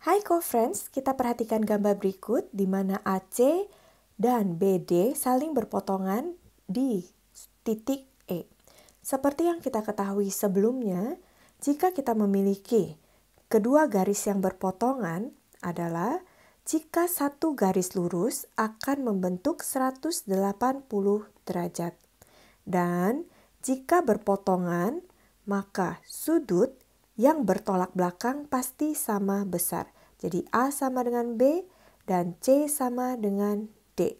Hai co-friends, kita perhatikan gambar berikut di mana AC dan BD saling berpotongan di titik E. Seperti yang kita ketahui sebelumnya, jika kita memiliki kedua garis yang berpotongan adalah jika satu garis lurus akan membentuk 180 derajat. Dan jika berpotongan, maka sudut yang bertolak belakang pasti sama besar. Jadi A sama dengan B dan C sama dengan D.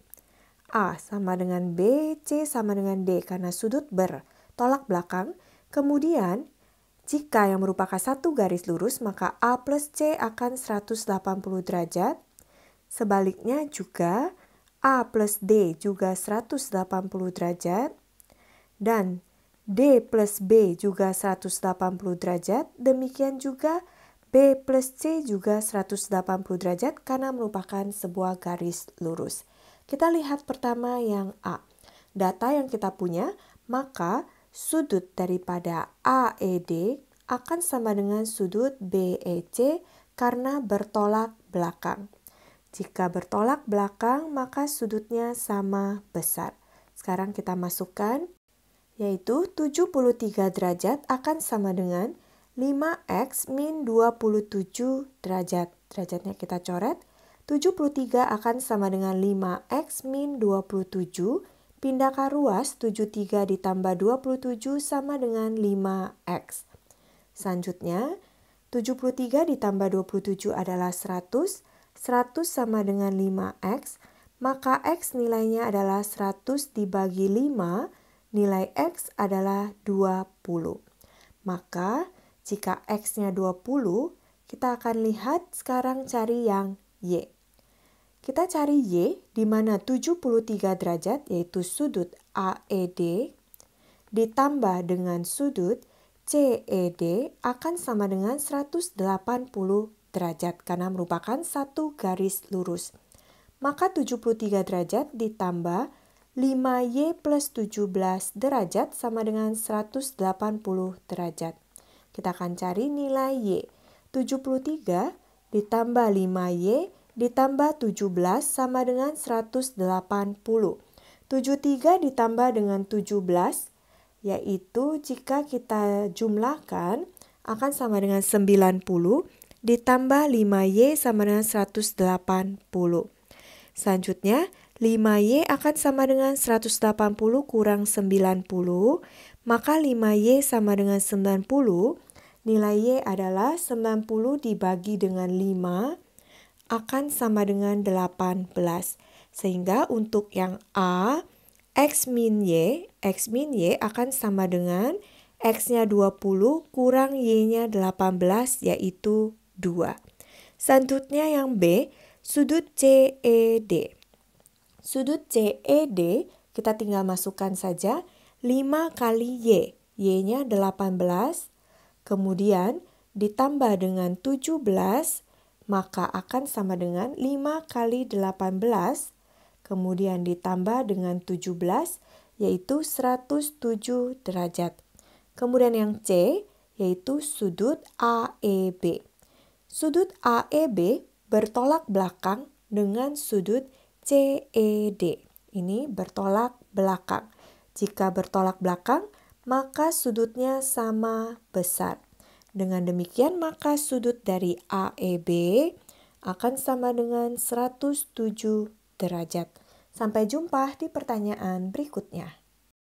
A sama dengan B, C sama dengan D karena sudut bertolak belakang. Kemudian jika yang merupakan satu garis lurus, maka A plus C akan 180 derajat. Sebaliknya juga A plus D juga 180 derajat. Dan D plus B juga 180 derajat, demikian juga B plus C juga 180 derajat karena merupakan sebuah garis lurus. Kita lihat pertama yang A. Data yang kita punya, maka sudut daripada AED akan sama dengan sudut BEC karena bertolak belakang. Jika bertolak belakang, maka sudutnya sama besar. Sekarang kita masukkan yaitu 73 derajat akan sama dengan 5x min 27 derajat. Derajatnya kita coret. 73 akan sama dengan 5x min 27. Pindah ke ruas 73 ditambah 27 sama dengan 5x. Selanjutnya, 73 ditambah 27 adalah 100. 100 sama dengan 5x, maka x nilainya adalah 100 dibagi 5 nilai X adalah 20. Maka jika X-nya 20, kita akan lihat sekarang cari yang Y. Kita cari Y di mana 73 derajat yaitu sudut AED ditambah dengan sudut CED akan sama dengan 180 derajat karena merupakan satu garis lurus. Maka 73 derajat ditambah 5Y plus 17 derajat sama dengan 180 derajat. Kita akan cari nilai Y. 73 ditambah 5Y ditambah 17 sama dengan 180. 73 ditambah dengan 17 yaitu jika kita jumlahkan akan sama dengan 90 ditambah 5Y sama dengan 180. Selanjutnya, 5Y akan sama dengan 180 kurang 90, maka 5Y sama dengan 90, nilai Y adalah 90 dibagi dengan 5 akan sama dengan 18. Sehingga untuk yang A, X min Y, X min Y akan sama dengan X-nya 20 kurang Y-nya 18 yaitu 2. Selanjutnya yang B, sudut CED. Sudut CED kita tinggal masukkan saja 5 kali Y. Y-nya 18, kemudian ditambah dengan 17, maka akan sama dengan 5 kali 18, kemudian ditambah dengan 17, yaitu 107 derajat. Kemudian yang C, yaitu sudut AEB. Sudut AEB bertolak belakang dengan sudut CED. Ini bertolak belakang. Jika bertolak belakang, maka sudutnya sama besar. Dengan demikian, maka sudut dari AEB akan sama dengan 107 derajat. Sampai jumpa di pertanyaan berikutnya.